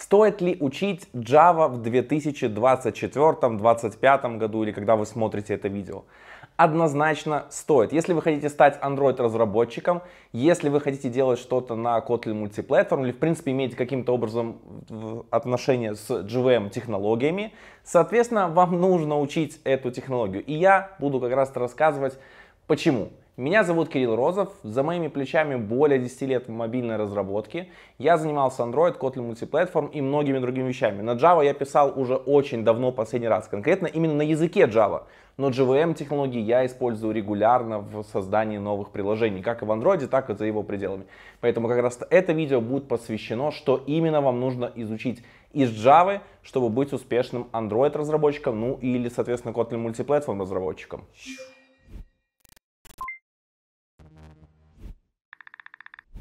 Стоит ли учить Java в 2024-2025 году или когда вы смотрите это видео? Однозначно стоит. Если вы хотите стать Android-разработчиком, если вы хотите делать что-то на Kotlin мультиплатформ или, в принципе, иметь каким-то образом отношение с JVM технологиями соответственно, вам нужно учить эту технологию. И я буду как раз рассказывать, почему. Меня зовут Кирилл Розов, за моими плечами более 10 лет в мобильной разработке. Я занимался Android, Kotlin Multiplatform и многими другими вещами. На Java я писал уже очень давно, последний раз, конкретно именно на языке Java. Но JVM технологии я использую регулярно в создании новых приложений, как и в Android, так и за его пределами. Поэтому как раз это видео будет посвящено, что именно вам нужно изучить из Java, чтобы быть успешным Android разработчиком, ну или, соответственно, Kotlin Multiplatform разработчиком.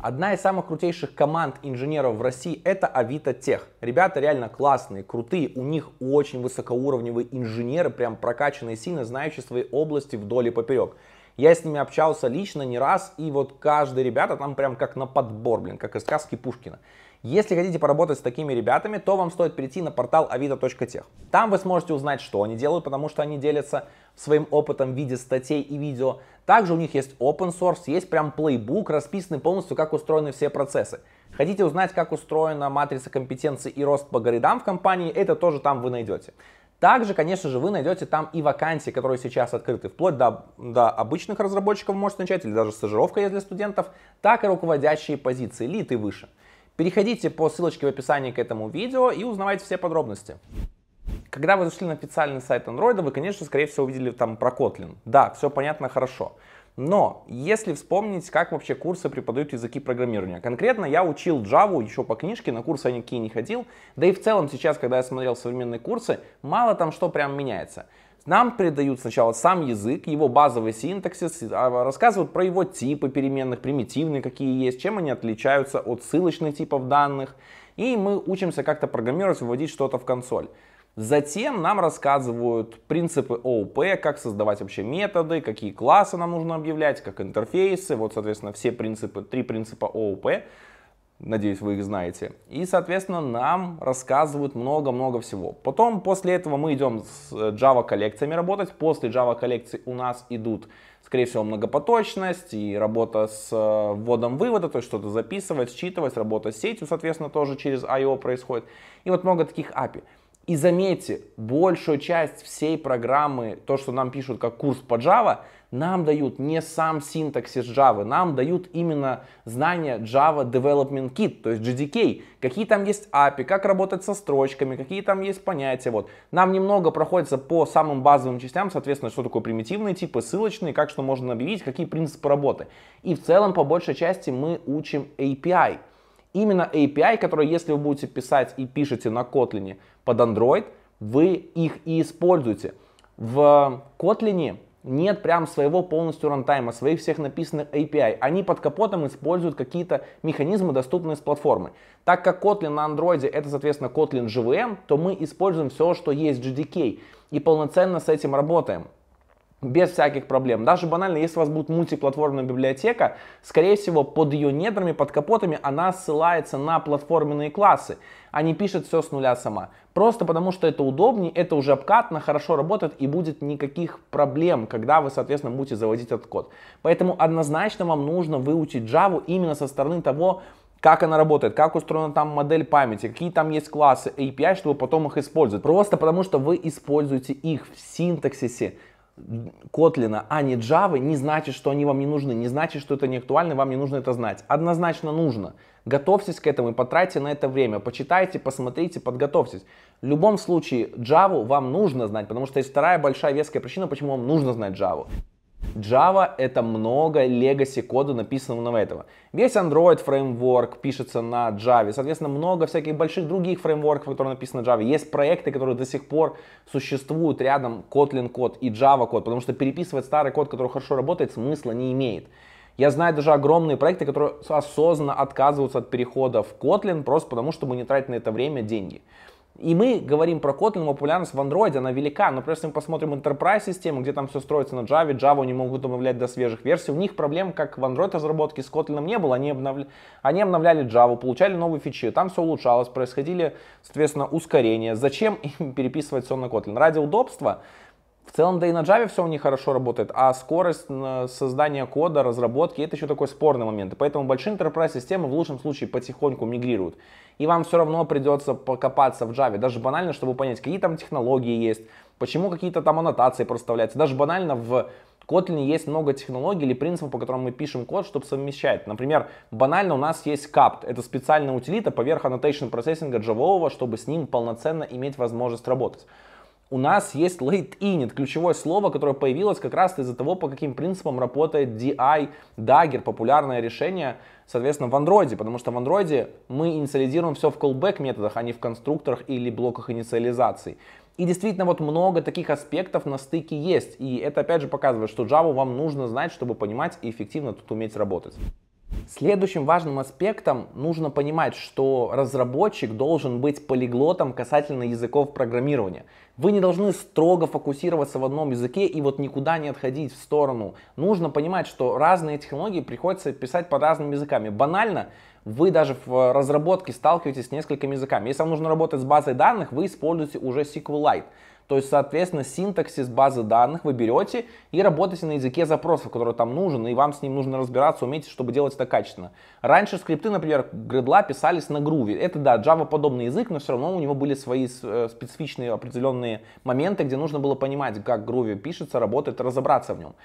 Одна из самых крутейших команд инженеров в России это Авито Тех. Ребята реально классные, крутые, у них очень высокоуровневые инженеры, прям прокачанные сильно, знающие свои области вдоль и поперек. Я с ними общался лично не раз, и вот каждый ребята там прям как на подбор, блин, как из сказки Пушкина. Если хотите поработать с такими ребятами, то вам стоит перейти на портал avito.tech. Там вы сможете узнать, что они делают, потому что они делятся своим опытом в виде статей и видео. Также у них есть open source, есть прям playbook, расписанный полностью, как устроены все процессы. Хотите узнать, как устроена матрица компетенций и рост по городам в компании, это тоже там вы найдете. Также, конечно же, вы найдете там и вакансии, которые сейчас открыты, вплоть до, до обычных разработчиков, можете начать, или даже стажировка, для студентов, так и руководящие позиции, лид и выше. Переходите по ссылочке в описании к этому видео и узнавайте все подробности. Когда вы зашли на официальный сайт Android, вы, конечно, скорее всего, увидели там про Kotlin. Да, все понятно, хорошо. Но если вспомнить, как вообще курсы преподают языки программирования. Конкретно я учил Java еще по книжке, на курсы я никакие не ходил. Да и в целом сейчас, когда я смотрел современные курсы, мало там что прям меняется. Нам передают сначала сам язык, его базовый синтаксис, а, рассказывают про его типы переменных, примитивные какие есть, чем они отличаются от ссылочных типов данных. И мы учимся как-то программировать, выводить что-то в консоль. Затем нам рассказывают принципы ООП, как создавать вообще методы, какие классы нам нужно объявлять, как интерфейсы. Вот, соответственно, все принципы, три принципа ООП. Надеюсь, вы их знаете. И, соответственно, нам рассказывают много-много всего. Потом, после этого мы идем с э, Java коллекциями работать. После Java коллекций у нас идут, скорее всего, многопоточность и работа с э, вводом вывода, то есть что-то записывать, считывать, работа с сетью, соответственно, тоже через I.O. происходит. И вот много таких API. И заметьте, большую часть всей программы, то, что нам пишут как курс по Java, нам дают не сам синтаксис Java, нам дают именно знания Java Development Kit, то есть JDK, какие там есть API, как работать со строчками, какие там есть понятия. Вот. Нам немного проходится по самым базовым частям, соответственно, что такое примитивные типы, ссылочные, как что можно объявить, какие принципы работы. И в целом, по большей части, мы учим API. Именно API, который, если вы будете писать и пишете на Kotlin под Android, вы их и используете. В Kotlin нет прям своего полностью рантайма, своих всех написанных API. Они под капотом используют какие-то механизмы, доступные с платформы. Так как Kotlin на Android это, соответственно, Kotlin JVM, то мы используем все, что есть GDK и полноценно с этим работаем без всяких проблем. Даже банально, если у вас будет мультиплатформенная библиотека, скорее всего, под ее недрами, под капотами она ссылается на платформенные классы, а не пишет все с нуля сама. Просто потому, что это удобнее, это уже обкатно, хорошо работает и будет никаких проблем, когда вы, соответственно, будете заводить этот код. Поэтому однозначно вам нужно выучить Java именно со стороны того, как она работает, как устроена там модель памяти, какие там есть классы API, чтобы потом их использовать. Просто потому, что вы используете их в синтаксисе Котлина, а не Java, не значит, что они вам не нужны, не значит, что это не актуально, вам не нужно это знать. Однозначно нужно. Готовьтесь к этому и потратьте на это время. Почитайте, посмотрите, подготовьтесь. В любом случае, Java вам нужно знать, потому что есть вторая большая веская причина, почему вам нужно знать Java. Java — это много legacy кода, написанного на этого. Весь Android фреймворк пишется на Java, соответственно, много всяких больших других фреймворков, которые написаны на Java. Есть проекты, которые до сих пор существуют рядом Kotlin код и Java код, потому что переписывать старый код, который хорошо работает, смысла не имеет. Я знаю даже огромные проекты, которые осознанно отказываются от перехода в Kotlin просто потому, чтобы не тратить на это время деньги. И мы говорим про Kotlin, популярность в Android, она велика, но если мы посмотрим Enterprise системы, где там все строится на Java, Java не могут обновлять до свежих версий, у них проблем, как в Android разработке с Kotlin не было, они, обновля... они обновляли Java, получали новые фичи, там все улучшалось, происходили, соответственно, ускорения. Зачем им переписывать все на Kotlin? Ради удобства, в целом, да и на Java все у них хорошо работает, а скорость э, создания кода, разработки, это еще такой спорный момент. И поэтому большие enterprise системы в лучшем случае потихоньку мигрируют. И вам все равно придется покопаться в Java, даже банально, чтобы понять, какие там технологии есть, почему какие-то там аннотации проставляются. Даже банально в Kotlin есть много технологий или принципов, по которым мы пишем код, чтобы совмещать. Например, банально у нас есть CAPT. Это специальная утилита поверх annotation процессинга Java, чтобы с ним полноценно иметь возможность работать у нас есть late init, ключевое слово, которое появилось как раз из-за того, по каким принципам работает DI Dagger, популярное решение, соответственно, в Android, потому что в Android мы инициализируем все в callback методах, а не в конструкторах или блоках инициализации. И действительно, вот много таких аспектов на стыке есть. И это опять же показывает, что Java вам нужно знать, чтобы понимать и эффективно тут уметь работать. Следующим важным аспектом нужно понимать, что разработчик должен быть полиглотом касательно языков программирования. Вы не должны строго фокусироваться в одном языке и вот никуда не отходить в сторону. Нужно понимать, что разные технологии приходится писать под разными языками. Банально, вы даже в разработке сталкиваетесь с несколькими языками. Если вам нужно работать с базой данных, вы используете уже SQLite. То есть, соответственно, синтаксис базы данных вы берете и работаете на языке запросов, который там нужен, и вам с ним нужно разбираться, уметь, чтобы делать это качественно. Раньше скрипты, например, Gradle писались на Groovy. Это, да, Java-подобный язык, но все равно у него были свои э, специфичные определенные моменты, где нужно было понимать, как Groovy пишется, работает, разобраться в нем.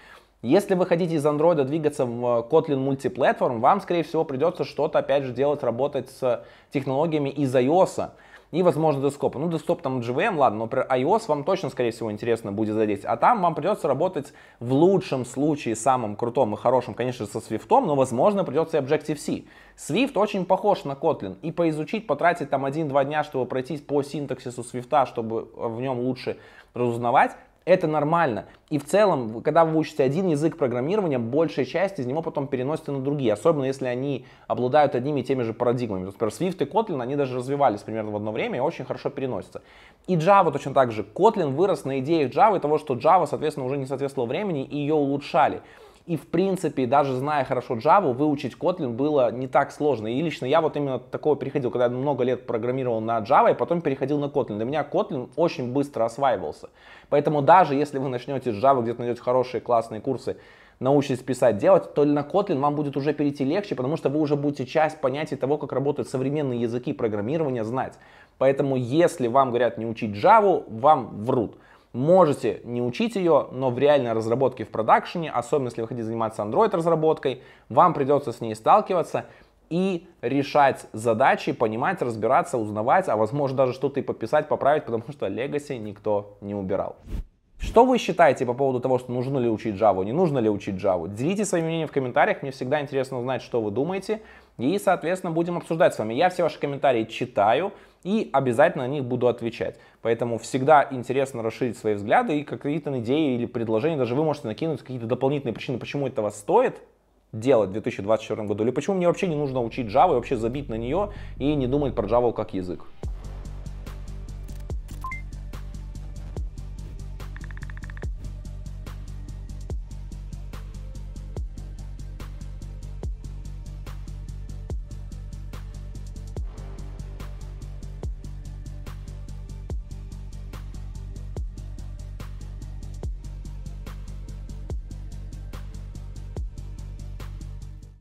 Если вы хотите из Android двигаться в э, Kotlin мультиплатформ, вам, скорее всего, придется что-то, опять же, делать, работать с технологиями из iOS и, возможно, десктопа. Ну, десктоп там GVM, ладно, но, например, iOS вам точно, скорее всего, интересно будет задеть. А там вам придется работать в лучшем случае, самым крутом и хорошим, конечно, со Swift, но, возможно, придется и Objective-C. Swift очень похож на Kotlin, и поизучить, потратить там 1-2 дня, чтобы пройтись по синтаксису Swift, чтобы в нем лучше разузнавать, это нормально. И в целом, когда вы учите один язык программирования, большая часть из него потом переносится на другие, особенно если они обладают одними и теми же парадигмами. Например, Swift и Kotlin, они даже развивались примерно в одно время и очень хорошо переносятся. И Java точно так же. Kotlin вырос на идеях Java и того, что Java, соответственно, уже не соответствовала времени и ее улучшали. И, в принципе, даже зная хорошо Java, выучить Kotlin было не так сложно. И лично я вот именно такого переходил, когда много лет программировал на Java, и потом переходил на Kotlin. Для меня Kotlin очень быстро осваивался. Поэтому даже если вы начнете с Java, где-то найдете хорошие классные курсы, научитесь писать, делать, то на Kotlin вам будет уже перейти легче, потому что вы уже будете часть понятий того, как работают современные языки программирования, знать. Поэтому если вам говорят не учить Java, вам врут. Можете не учить ее, но в реальной разработке в продакшене, особенно если вы хотите заниматься Android-разработкой, вам придется с ней сталкиваться и решать задачи, понимать, разбираться, узнавать, а возможно даже что-то и подписать, поправить, потому что Legacy никто не убирал. Что вы считаете по поводу того, что нужно ли учить Java, не нужно ли учить Java? Делитесь своими мнениями в комментариях, мне всегда интересно узнать, что вы думаете, и, соответственно, будем обсуждать с вами. Я все ваши комментарии читаю, и обязательно на них буду отвечать. Поэтому всегда интересно расширить свои взгляды и какие-то идеи или предложения, даже вы можете накинуть какие-то дополнительные причины, почему этого стоит делать в 2024 году, или почему мне вообще не нужно учить Java и вообще забить на нее и не думать про Java как язык.